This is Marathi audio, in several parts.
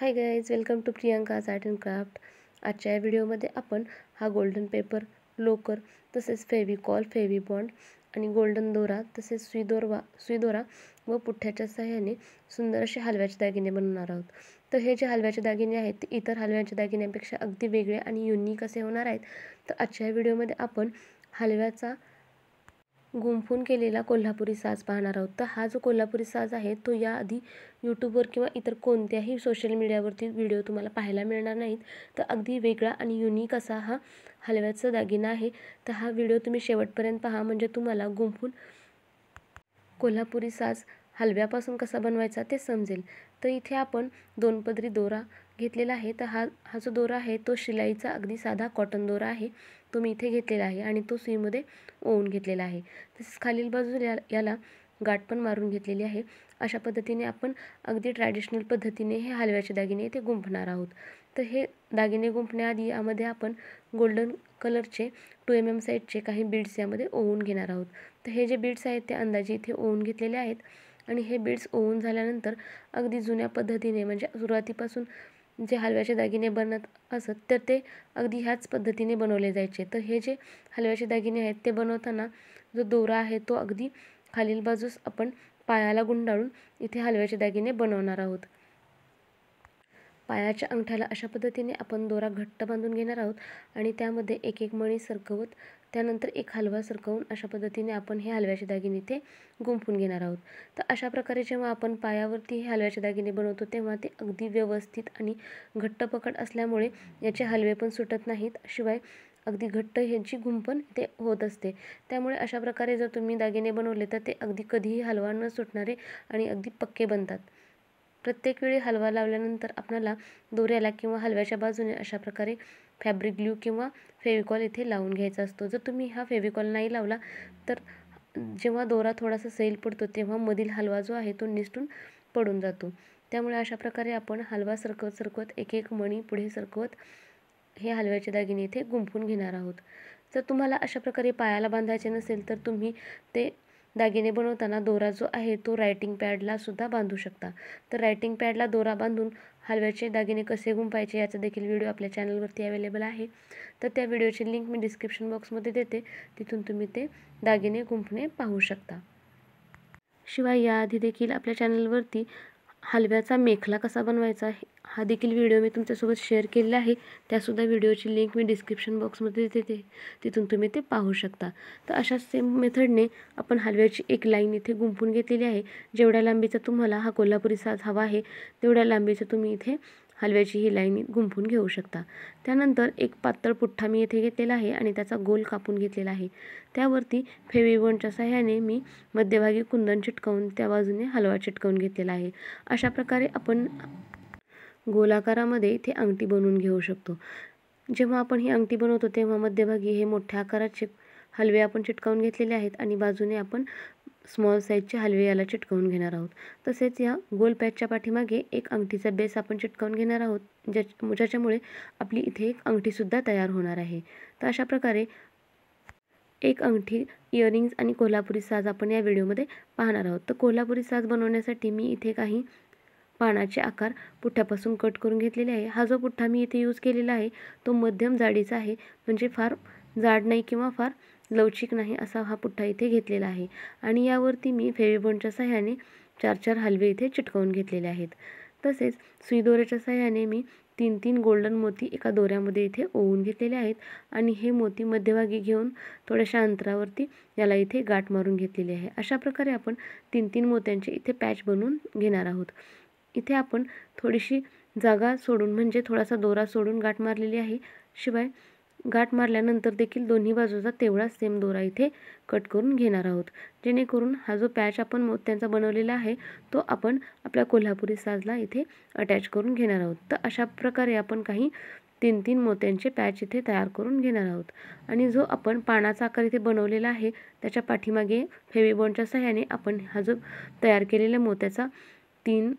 high guys welcome to Priyanka's art and craft आजच्या या व्हिडिओमध्ये आपण हा गोल्डन पेपर लोकर तसेच फेविकॉल फेविबॉन्ड आणि गोल्डन दोरा तसेच सुईदोरवा दोरा व पुठ्ठ्याच्या सहाय्याने सुंदर असे हलव्याचे दागिने बनवणार आहोत तर हे जे हलव्याचे दागिने आहेत ते इतर हलव्याच्या दागिन्यांपेक्षा अगदी वेगळे आणि युनिक असे होणार आहेत तर आजच्या या व्हिडिओमध्ये आपण हलव्याचा गुंफून केलेला कोल्हापुरी साज पाहणार आहोत तर हा जो कोल्हापुरी साज आहे तो याआधी यूट्यूबवर किंवा इतर कोणत्याही सोशल मीडियावरती व्हिडिओ तुम्हाला पाहायला मिळणार नाहीत तर अगदी वेगळा आणि युनिक असा हा हलव्याचा दागिना आहे तर हा व्हिडिओ तुम्ही शेवटपर्यंत पहा म्हणजे तुम्हाला गुंफून कोल्हापुरी साज हलव्यापासून कसा बनवायचा ते समजेल तर इथे आपण दोन पदरी दोरा घेतलेला आहे तर हा हा जो दोरा आहे तो शिलाईचा अगदी साधा कॉटन दोरा आहे तो मी इथे घेतलेला आहे आणि तो सुईमध्ये ओवून घेतलेला आहे तसेच खालील बाजूला याला गाठ पण मारून घेतलेली आहे अशा पद्धतीने आपण अगदी ट्रॅडिशनल पद्धतीने हे हलव्याचे दागिने इथे गुंफणार आहोत तर हे दागिने गुंफण्याआधी यामध्ये आपण गोल्डन कलरचे टू एम एम साईजचे काही बीड्स यामध्ये ओवून घेणार आहोत तर हे जे बीड्स आहेत ते अंदाजे इथे ओवून घेतलेले आहेत आणि हे बीड्स ओवून झाल्यानंतर अगदी जुन्या पद्धतीने म्हणजे सुरुवातीपासून जे हलव्याचे दागिने बनत असत तर ते अगदी ह्याच पद्धतीने बनवले जायचे तर हे जे हलव्याचे दागिने आहेत ते बनवताना जो दोरा आहे तो अगदी खालील बाजूस आपण पायाला गुंडाळून इथे हलव्याचे दागिने बनवणार आहोत पायाच्या अंगठ्याला अशा पद्धतीने आपण दोरा घट्ट बांधून घेणार आहोत आणि त्यामध्ये एक एक मणी सरकवत त्यानंतर एक हलवा सरकवून अशा पद्धतीने आपण हे हलव्याचे दागिने इथे गुंफून घेणार आहोत तर अशा प्रकारे जेव्हा आपण पायावरती हे हलव्याचे दागिने बनवतो तेव्हा ते अगदी व्यवस्थित आणि घट्ट पकड असल्यामुळे याचे हलवे पण सुटत नाहीत शिवाय अगदी घट्ट ह्यांची गुंपण ते होत असते त्यामुळे अशा प्रकारे जर तुम्ही दागिने बनवले तर ते अगदी कधीही हलवा न सुटणारे आणि अगदी पक्के बनतात प्रत्येक वेळी हलवा लावल्यानंतर आपणाला दोऱ्याला किंवा हलव्याच्या बाजूने अशा प्रकारे फॅब्रिक ग्ल्यू किंवा फेविकॉल इथे लावून घ्यायचा असतो जर तुम्ही हा फेविकॉल नाही लावला तर जेव्हा दोरा थोडासा सैल पडतो तेव्हा मधील हलवा जो आहे तो निसटून पडून जातो त्यामुळे अशा प्रकारे आपण हलवा सरकवत सरकवत एक एक मणी पुढे सरकवत हे हलव्याचे दागिने इथे गुंफून घेणार आहोत जर तुम्हाला अशा प्रकारे पायाला बांधायचे नसेल तर तुम्ही ते दागिने बनवताना दोरा जो आहे तो रायटिंग पॅडला सुद्धा बांधू शकता तर रायटिंग पॅडला दोरा बांधून हलव्याचे दागिने कसे गुंपायचे याचा देखील व्हिडिओ आपल्या चॅनलवरती अवेलेबल आहे तर त्या व्हिडिओची लिंक मी डिस्क्रिप्शन बॉक्समध्ये देते तिथून तुम्ही ते दागिने गुंफणे पाहू शकता शिवाय याआधी देखील आपल्या चॅनलवरती हलव्याचा मेखला कसा बनवायचा हा देखील व्हिडिओ मी तुमच्यासोबत शेअर केलेला आहे त्यासुद्धा व्हिडिओची लिंक मी डिस्क्रिप्शन बॉक्समध्ये देते तिथून तुम्ही ते पाहू शकता तर अशा सेम मेथडने आपण हलव्याची एक लाईन इथे गुंपून घेतलेली आहे जेवढ्या लांबीचा तुम्हाला हा कोल्हापुरी साज हवा आहे तेवढ्या लांबीचा तुम्ही इथे हलव्याची ही लाईन गुंफून घेऊ शकता त्यानंतर एक पातळ पुठ्ठा मी येथे घेतलेला आहे आणि त्याचा गोल कापून घेतलेला आहे त्यावरती फेविबॉनच्या सहाय्याने मी मध्यभागी कुंदन चिटकवून त्या बाजूने हलवा चिटकवून घेतलेला आहे अशा प्रकारे आपण गोलाकारामध्ये इथे अंगठी बनवून घेऊ शकतो जेव्हा आपण ही अंगठी बनवतो तेव्हा मध्यभागी हे मोठ्या आकाराचे हलवे आपण चिटकावून घेतलेले आहेत आणि बाजूने आपण स्मॉल साईजचे हलवे याला चिटकवून घेणार आहोत तसेच या गोल पॅचच्या पाठीमागे एक अंगठीचा बेस आपण चिटकवून घेणार आहोत ज्या ज्याच्यामुळे आपली इथे एक अंगठीसुद्धा तयार होणार आहे तर अशा प्रकारे एक अंगठी इयरिंग्स आणि कोल्हापुरी साज आपण या व्हिडिओमध्ये पाहणार आहोत तर कोल्हापुरी साज बनवण्यासाठी मी इथे काही पानाचे आकार पुठ्ठ्यापासून कट करून घेतलेले आहे हा जो पुठ्ठा मी इथे यूज केलेला आहे तो मध्यम जाडीचा आहे म्हणजे फार जाड नाही किंवा फार लवचिक नाही असा हा पुठ्ठा इथे घेतलेला आहे आणि यावरती मी फेविबॉन्डच्या सहाय्याने चार चार हलवे इथे चिटकवून घेतलेले आहेत तसेच सुई दोऱ्याच्या सहाय्याने मी तीन तीन गोल्डन मोती एका दोऱ्यामध्ये इथे ओवून घेतलेले आहेत आणि हे मोती मध्यभागी घेऊन थोड्याशा अंतरावरती याला इथे गाठ मारून घेतलेली आहे अशा प्रकारे आपण तीन तीन मोत्यांचे इथे पॅच बनवून घेणार आहोत इथे आपण थोडीशी जागा सोडून म्हणजे थोडासा दोरा सोडून गाठ मारलेली आहे शिवाय गाठ मारल्यानंतर देखील दोन्ही बाजूचा तेवढाच सेम दोरा इथे कट करून घेणार आहोत जेणेकरून हा जो पॅच आपण मोत्यांचा बनवलेला आहे तो आपण आपल्या कोल्हापुरी साजला इथे अटॅच करून घेणार आहोत तर अशा प्रकारे आपण काही तीन तीन मोत्यांचे पॅच इथे तयार करून घेणार आहोत आणि जो आपण पानाचा आकार इथे बनवलेला आहे त्याच्या पाठीमागे फेविबॉनच्या सहाय्याने आपण हा जो तयार केलेल्या मोत्याचा तीन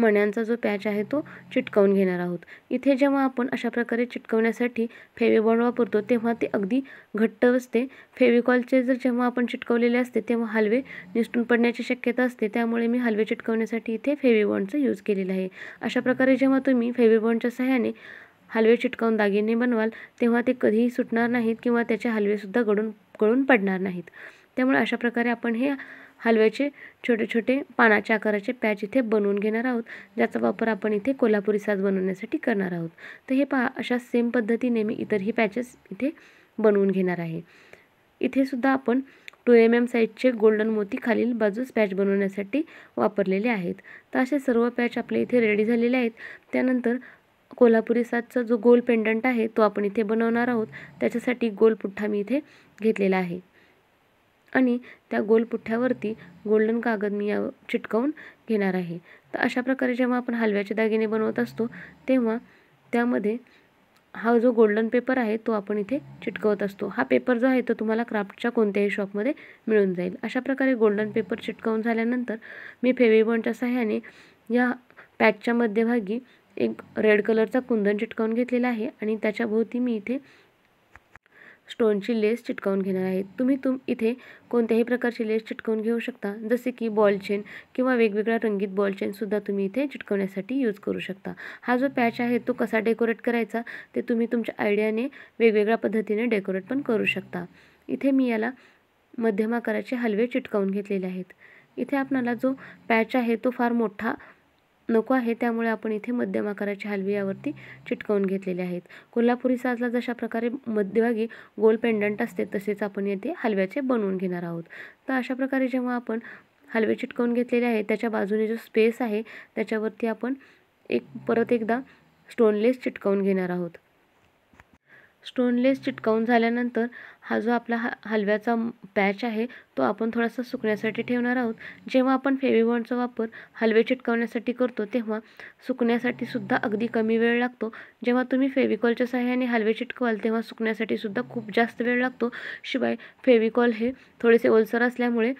मण्यांचा जो पॅच आहे तो चिटकवून घेणार आहोत इथे जेव्हा आपण अशा प्रकारे चिटकवण्यासाठी फेवीबॉन्ड वापरतो तेव्हा ते अगदी घट्ट असते फेविकॉलचे जर जेव्हा आपण चिटकवलेले असते तेव्हा हलवे निसटून पडण्याची शक्यता असते त्यामुळे मी हलवे चिटकवण्यासाठी इथे फेवीबॉन्डचं यूज केलेला आहे अशा प्रकारे जेव्हा तुम्ही फेविबॉन्डच्या सहाय्याने हलवे चिटकावून दागिने बनवाल तेव्हा ते कधीही सुटणार नाहीत किंवा त्याचे हलवेसुद्धा गळून गळून पडणार नाहीत त्यामुळे अशा प्रकारे आपण हे हलव्याचे छोटे छोटे पानाच्या आकाराचे पॅच इथे बनवून घेणार आहोत ज्याचा वापर आपण इथे कोल्हापुरी साज बनवण्यासाठी करणार आहोत तर हे पहा अशा सेम पद्धतीने मी इतरही पॅचेस इथे बनवून घेणार आहे इथे सुद्धा आपण टू एम एम साईजचे गोल्डन मोती खालील बाजूस पॅच बनवण्यासाठी वापरलेले आहेत तर असे सर्व पॅच आपले इथे रेडी झालेले आहेत त्यानंतर कोल्हापुरी साजचा जो गोल पेंडंट आहे तो आपण इथे बनवणार आहोत त्याच्यासाठी गोल पुठ्ठा मी इथे घेतलेला आहे आणि त्या गोल पुठ्ठ्यावरती गोल्डन कागद मी या चिटकावून घेणार आहे तर अशा प्रकारे जेव्हा आपण हलव्याचे दागिने बनवत असतो तेव्हा त्यामध्ये हा जो गोल्डन पेपर आहे तो आपण इथे चिटकवत असतो हा पेपर जो आहे तो तुम्हाला क्राफ्टच्या कोणत्याही शॉपमध्ये मिळून जाईल अशा प्रकारे गोल्डन पेपर चिटकावून झाल्यानंतर मी फेविबॉनच्या सहाय्याने या पॅकच्या मध्यभागी एक रेड कलरचा कुंदन चिटकावून घेतलेला आहे आणि त्याच्याभोवती मी इथे स्टोनची लेस चिटकावून घेणार आहे तुम्ही तुम इथे कोणत्याही प्रकारची लेस चिटकावून घेऊ शकता जसे की बॉल चेन किंवा वेगवेगळ्या रंगीत बॉल चेनसुद्धा तुम्ही इथे चिटकवण्यासाठी यूज करू शकता हा जो पॅच आहे तो कसा डेकोरेट करायचा ते तुम्ही तुमच्या आयडियाने वेगवेगळ्या पद्धतीने डेकोरेट पण करू शकता इथे मी याला मध्यम आकाराचे हलवे चिटकावून घेतलेले आहेत इथे आपणाला जो पॅच आहे तो फार मोठा नको आहे त्यामुळे आपण इथे मध्यम आकाराच्या हलवी यावरती चिटकवून घेतलेले आहेत कोल्हापुरी साजला जशा प्रकारे मध्यभागी गोल पेंडंट असते तसेच आपण येथे हलव्याचे बनवून घेणार आहोत तर अशा प्रकारे जेव्हा आपण हलवे चिटकवून घेतलेले आहे त्याच्या बाजूने जो स्पेस आहे त्याच्यावरती आपण एक परत एकदा स्टोनलेस चिटकवून घेणार आहोत स्टोनलेस चिटकावून झाल्यानंतर हा जो आपला हा हलव्याचा पॅच आहे तो आपण थोडासा सुकण्यासाठी ठेवणार आहोत जेव्हा आपण फेविबॉनचा वापर हलवे चिटकवण्यासाठी करतो तेव्हा सुकण्यासाठी सुद्धा अगदी कमी वेळ लागतो जेव्हा तुम्ही फेविकॉलच्या सहाय्याने हलवे चिटकवाल तेव्हा सुकण्यासाठी सुद्धा खूप जास्त वेळ लागतो शिवाय फेविकॉल हे थोडेसे ओलसर असल्यामुळे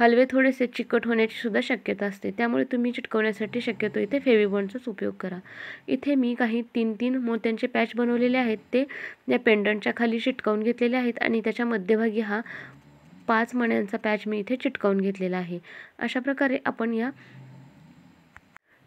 हलवे थोडेसे चिकट होण्याची सुद्धा शक्यता असते त्यामुळे तुम्ही चिटकवण्यासाठी शक्यतो इथे फेविबॉन्डचाच उपयोग करा इथे मी काही तीन तीन मोत्यांचे पॅच बनवलेले आहेत ते या पेंडंटच्या खाली चिटकावून घेतलेले आहेत आणि त्याच्या मध्यभागी हा पाच मण्यांचा पॅच मी इथे चिटकावून घेतलेला आहे अशा प्रकारे आपण या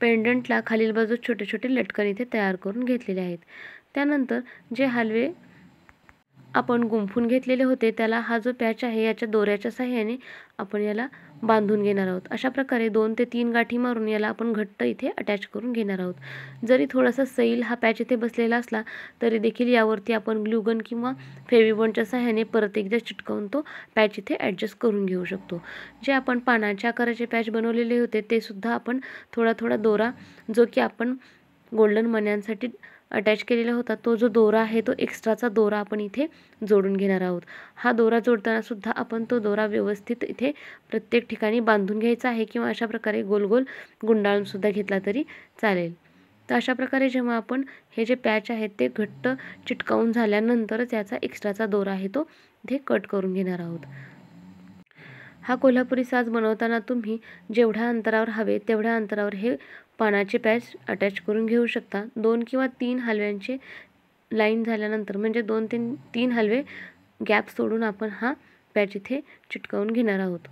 पेंडंटला खालील बाजूस छोटे छोटे लटकन इथे तयार करून घेतलेले आहेत त्यानंतर जे हलवे आपण गुंफून घेतलेले होते त्याला हा जो पॅच आहे याच्या दोऱ्याच्या साह्याने आपण याला बांधून घेणार आहोत अशा प्रकारे दोन ते तीन गाठी मारून याला आपण घट्ट इथे अटॅच करून घेणार आहोत जरी थोडासा सैल हा पॅच इथे बसलेला असला तरी देखील यावरती आपण ग्लुगन किंवा फेविबॉनच्या साह्याने परत एकदा चिटकवून तो पॅच इथे ॲडजस्ट करून घेऊ शकतो जे आपण पानाच्या आकाराचे पॅच बनवलेले होते ते सुद्धा आपण थोडा थोडा दोरा जो की आपण गोल्डन मण्यांसाठी अटॅच केलेला होता तो जो दोरा आहे तो एक्स्ट्राचा दोरा आपण इथे जोडून घेणार आहोत हा दोरा जोडताना सुद्धा आपण तो दोरा व्यवस्थित इथे प्रत्येक ठिकाणी बांधून घ्यायचा आहे किंवा अशा प्रकारे गोल गोल सुद्धा घेतला तरी चालेल तर अशा प्रकारे जेव्हा आपण हे जे पॅच आहेत ते घट्ट चिटकावून झाल्यानंतरच याचा एक्स्ट्राचा दोरा आहे तो इथे कट करून घेणार आहोत हा कोल्हापुरी साज बनवताना तुम्ही जेवढ्या अंतरावर हवे तेवढ्या अंतरावर हे पानाचे पॅच अटॅच करून घेऊ शकता दोन किंवा तीन हलव्यांचे लाईन झाल्यानंतर म्हणजे दोन तीन तीन हलवे गॅप सोडून आपण हा पॅच इथे चिटकवून घेणार आहोत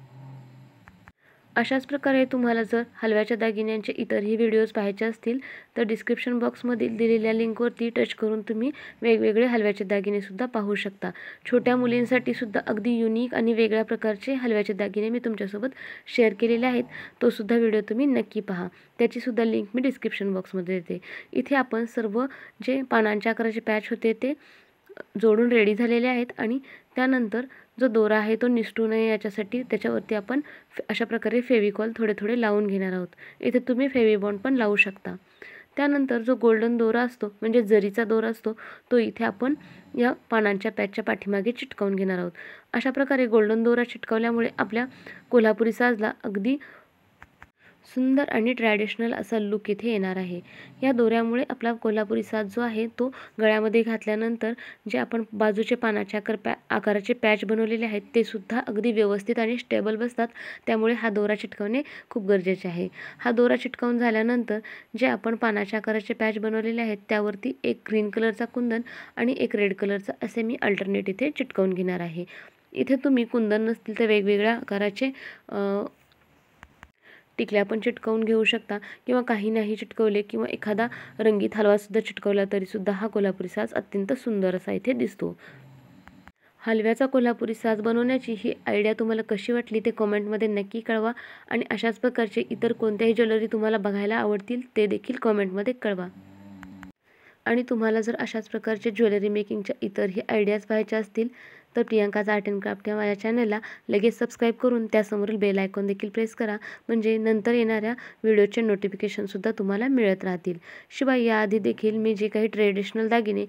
अशाच प्रकारे तुम्हाला जर हलव्याच्या दागिन्यांचे इतरही व्हिडिओज पाहायचे असतील तर डिस्क्रिप्शन बॉक्समधील दिलेल्या लिंकवरती टच करून तुम्ही वेगवेगळे हलव्याचे दागिनेसुद्धा पाहू शकता छोट्या मुलींसाठी सुद्धा अगदी युनिक आणि वेगळ्या प्रकारचे हलव्याचे दागिने मी तुमच्यासोबत शेअर केलेले आहेत तोसुद्धा व्हिडिओ तुम्ही नक्की पहा त्याचीसुद्धा लिंक मी डिस्क्रिप्शन बॉक्समध्ये देते इथे आपण सर्व जे पानांच्या आकाराचे पॅच होते ते जोडून रेडी झालेले आहेत आणि त्यानंतर जो दोरा आहे तो निसटू नये याच्यासाठी त्याच्यावरती आपण अशा प्रकारे फेविकॉल थोडे थोडे लावून घेणार आहोत इथे तुम्ही फेविबॉन्ड पण लावू शकता त्यानंतर जो गोल्डन दोरा असतो म्हणजे जरीचा दोरा असतो तो इथे आपण या पानांच्या पॅचच्या पाठीमागे चिटकावून घेणार आहोत अशा प्रकारे गोल्डन दोरा चिटकावल्यामुळे आपल्या कोल्हापुरी साजला अगदी सुंदर आणि ट्रॅडिशनल असा लुक इथे येणार आहे या दोऱ्यामुळे आपला कोल्हापुरी साज जो आहे तो गळ्यामध्ये घातल्यानंतर जे आपण बाजूचे पानाच्या आकार पॅ आकाराचे पॅच बनवलेले आहेत ते सुद्धा अगदी व्यवस्थित आणि स्टेबल बसतात त्यामुळे हा दोरा चिटकवणे खूप गरजेचे आहे हा दोरा चिटकावून झाल्यानंतर जे आपण पानाच्या आकाराचे पॅच बनवलेले आहेत त्यावरती एक ग्रीन कलरचा कुंदन आणि एक रेड कलरचा असे मी अल्टरनेट इथे चिटकवून घेणार आहे इथे तुम्ही कुंदन नसतील तर वेगवेगळ्या आकाराचे टिकल्या आपण चिटकवून घेऊ शकता किंवा काही नाही चिटकवले किंवा एखादा रंगीत हलवासुद्धा चिटकवला तरीसुद्धा हा कोल्हापुरी साज अत्यंत सुंदर असा इथे दिसतो हलव्याचा कोल्हापुरी साज बनवण्याची ही आयडिया तुम्हाला कशी वाटली ते कॉमेंटमध्ये नक्की कळवा आणि अशाच प्रकारचे इतर कोणत्याही ज्वेलरी तुम्हाला बघायला आवडतील ते देखील कॉमेंटमध्ये कळवा आणि तुम्हाला जर अशाच प्रकारचे ज्वेलरी मेकिंगच्या इतरही आयडियाज पाहायच्या असतील तर प्रियांकाचा आर्ट अँड क्राफ्ट या माझ्या चॅनलला लगेच सबस्क्राईब करून त्यासमोरील बेल आयकॉन देखील प्रेस करा म्हणजे नंतर येणाऱ्या व्हिडिओचे नोटिफिकेशनसुद्धा तुम्हाला मिळत राहतील शिवाय याआधी देखील मी जे काही ट्रेडिशनल दागिने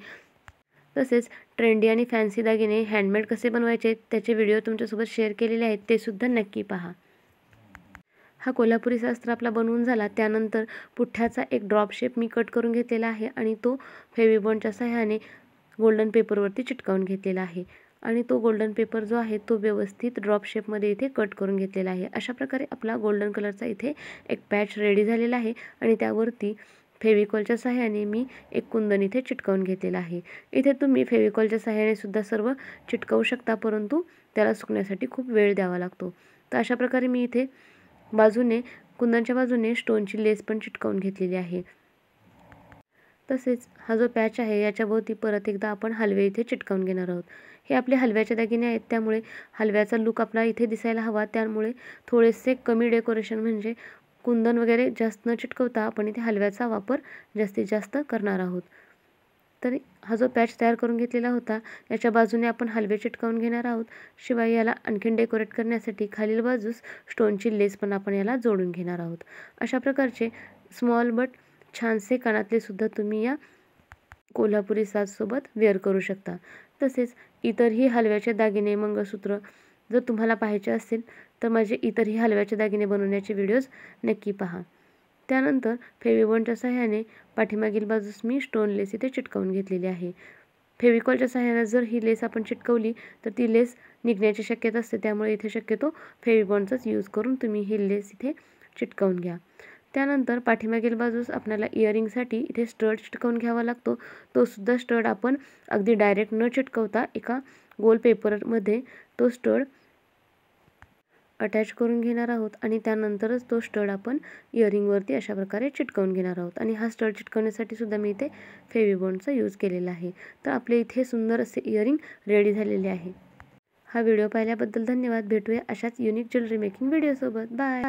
तसेच ट्रेंडी आणि फॅन्सी दागिने हँडमेड कसे बनवायचे त्याचे व्हिडिओ तुमच्यासोबत शेअर केलेले आहेत ते सुद्धा नक्की पहा हा कोल्हापुरी शास्त्र आपला बनवून झाला त्यानंतर पुठ्ठ्याचा एक ड्रॉप शेप मी कट करून घेतलेला आहे आणि तो फेविबॉनच्या सहाय्याने गोल्डन पेपरवरती चिटकावून घेतलेला आहे आणि तो गोल्डन पेपर जो आहे तो व्यवस्थित ड्रॉप शेपमध्ये इथे कट करून घेतलेला आहे अशा प्रकारे आपला गोल्डन कलरचा इथे एक पॅच रेडी झालेला आहे आणि त्यावरती फेविकॉलच्या सहाय्याने मी एक कुंदन इथे चिटकावून घेतलेला आहे इथे तुम्ही फेविकॉलच्या सहाय्याने सुद्धा सर्व चिटकावू शकता परंतु त्याला सुकण्यासाठी खूप वेळ द्यावा लागतो तर अशा प्रकारे मी इथे बाजूने कुंदनच्या बाजूने स्टोनची लेस पण चिटकावून घेतलेली आहे तसेच हा जो पॅच आहे याच्याभोवती परत एकदा आपण हलवे इथे चिटकावून घेणार आहोत हे आपले हलव्याचे दागिने आहेत त्यामुळे हलव्याचा लुक आपला इथे दिसायला हवा त्यामुळे थोडेसे कमी डेकोरेशन म्हणजे कुंदन वगैरे जास्त न चिटकवता आपण इथे हलव्याचा वापर जास्तीत जास्त करणार आहोत तर हा जो पॅच तयार करून घेतलेला होता याच्या बाजूने आपण हलवे चिटकावून घेणार आहोत शिवाय याला आणखीन डेकोरेट करण्यासाठी खालील बाजूस स्टोनची लेस पण आपण याला जोडून घेणार आहोत अशा प्रकारचे स्मॉल बट छानसे सुद्धा तुम्ही या कोल्हापुरी साजसोबत वेअर करू शकता तसेच इतरही हलव्याचे दागिने मंगळसूत्र जर तुम्हाला पाहायचे असेल तर माझे इतरही हलव्याचे दागिने बनवण्याचे व्हिडिओज नक्की पहा त्यानंतर फेविकॉलच्या सहाय्याने पाठीमागील बाजूस मी स्टोन लेस इथे चिटकवून घेतलेली आहे फेविकॉलच्या सहाय्याने जर ही लेस आपण चिटकवली तर ती लेस निघण्याची शक्यता असते त्यामुळे इथे शक्यतो फेविकॉनचाच यूज करून तुम्ही ही लेस इथे चिटकावून घ्या त्यानंतर पाठीमागील बाजूस आपल्याला इयरिंगसाठी इथे स्टड चिटकवून घ्यावा लागतो तो सुद्धा स्टड आपण अगदी डायरेक्ट न चिटकवता एका गोल पेपरमध्ये तो स्टड अटॅच करून घेणार आहोत आणि त्यानंतरच तो स्टड आपण इयरिंगवरती अशा प्रकारे चिटकवून घेणार आहोत आणि हा स्टड चिटकवण्यासाठी सुद्धा मी इथे फेविबॉन्डचा यूज केलेला आहे तर आपले इथे सुंदर असे इयरिंग रेडी झालेले आहे हा व्हिडिओ पाहिल्याबद्दल धन्यवाद भेटूया अशाच युनिक ज्वेलरी मेकिंग व्हिडिओसोबत बाय